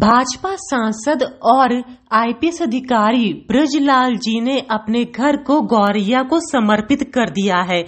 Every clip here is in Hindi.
भाजपा सांसद और आईपीएस अधिकारी ब्रजलाल जी ने अपने घर को गौरैया को समर्पित कर दिया है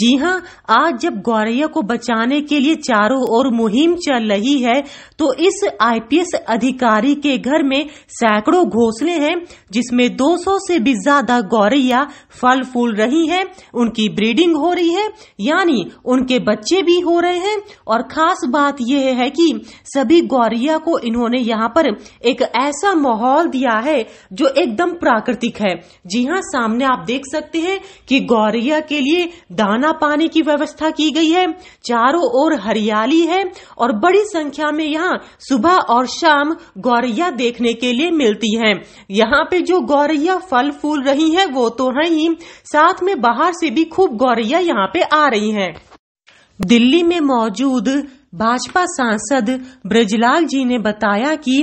जी हां आज जब गौरैया को बचाने के लिए चारों ओर मुहिम चल रही है तो इस आईपीएस अधिकारी के घर में सैकड़ों घोंसले हैं जिसमें 200 से भी ज्यादा गौरैया फल फूल रही हैं उनकी ब्रीडिंग हो रही है यानी उनके बच्चे भी हो रहे हैं और खास बात यह है कि सभी गौरैया को इन्होंने यहाँ पर एक ऐसा माहौल दिया है जो एकदम प्राकृतिक है जी हाँ सामने आप देख सकते हैं कि गौरैया के लिए दाना पानी की व्यवस्था की गई है चारों ओर हरियाली है और बड़ी संख्या में यहाँ सुबह और शाम गौरैया देखने के लिए मिलती है यहाँ पे जो गौरैया फल फूल रही है वो तो है ही साथ में बाहर से भी खूब गौरैया यहाँ पे आ रही है दिल्ली में मौजूद भाजपा सांसद ब्रजलाल जी ने बताया कि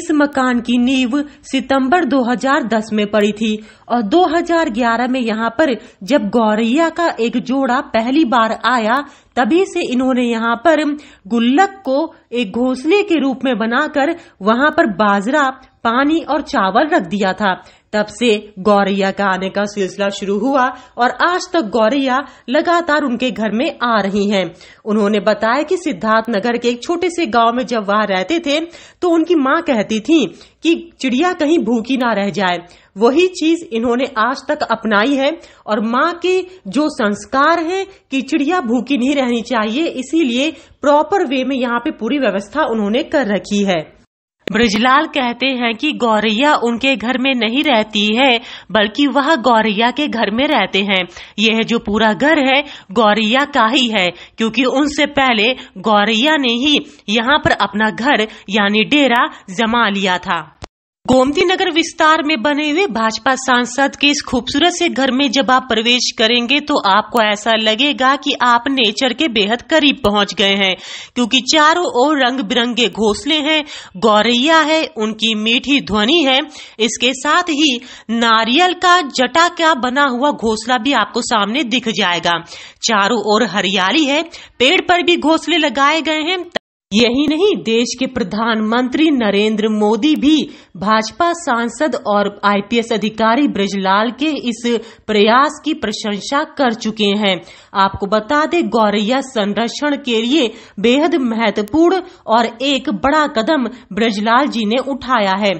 इस मकान की नींव सितंबर 2010 में पड़ी थी और 2011 में यहां पर जब गौरैया का एक जोड़ा पहली बार आया तभी से इन्होंने यहाँ पर गुल्लक को एक घोंसले के रूप में बनाकर वहां पर बाजरा पानी और चावल रख दिया था तब से गौरैया का आने का सिलसिला शुरू हुआ और आज तक गौरैया लगातार उनके घर में आ रही हैं। उन्होंने बताया कि सिद्धार्थ नगर के एक छोटे से गांव में जब वहां रहते थे तो उनकी माँ कहती थी कि चिड़िया कहीं भूखी ना रह जाए वही चीज इन्होंने आज तक अपनाई है और माँ के जो संस्कार है कि चिड़िया भूखी नहीं रहनी चाहिए इसीलिए प्रॉपर वे में यहाँ पे पूरी व्यवस्था उन्होंने कर रखी है ब्रजलाल कहते हैं कि गौरैया उनके घर में नहीं रहती है बल्कि वह गौरैया के घर में रहते हैं यह जो पूरा घर है गौरैया का ही है क्योंकि उनसे पहले गौरैया ने ही यहाँ पर अपना घर यानी डेरा जमा लिया था गोमती नगर विस्तार में बने हुए भाजपा सांसद के इस खूबसूरत से घर में जब आप प्रवेश करेंगे तो आपको ऐसा लगेगा कि आप नेचर के बेहद करीब पहुंच गए हैं क्योंकि चारों ओर रंग बिरंगे घोंसले हैं गौरैया है उनकी मीठी ध्वनि है इसके साथ ही नारियल का जटा का बना हुआ घोसला भी आपको सामने दिख जाएगा चारों ओर हरियाली है पेड़ पर भी घोंसले लगाए गए हैं यही नहीं देश के प्रधानमंत्री नरेंद्र मोदी भी भाजपा सांसद और आईपीएस अधिकारी ब्रजलाल के इस प्रयास की प्रशंसा कर चुके हैं आपको बता दें गौरैया संरक्षण के लिए बेहद महत्वपूर्ण और एक बड़ा कदम ब्रजलाल जी ने उठाया है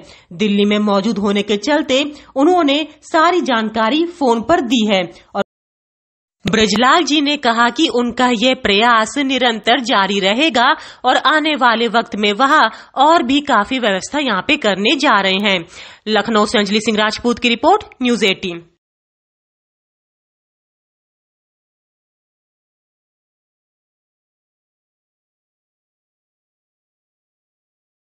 दिल्ली में मौजूद होने के चलते उन्होंने सारी जानकारी फोन पर दी है और ब्रजलाल जी ने कहा कि उनका ये प्रयास निरंतर जारी रहेगा और आने वाले वक्त में वह और भी काफी व्यवस्था यहाँ पे करने जा रहे हैं लखनऊ से अंजलि सिंह राजपूत की रिपोर्ट न्यूज एटीन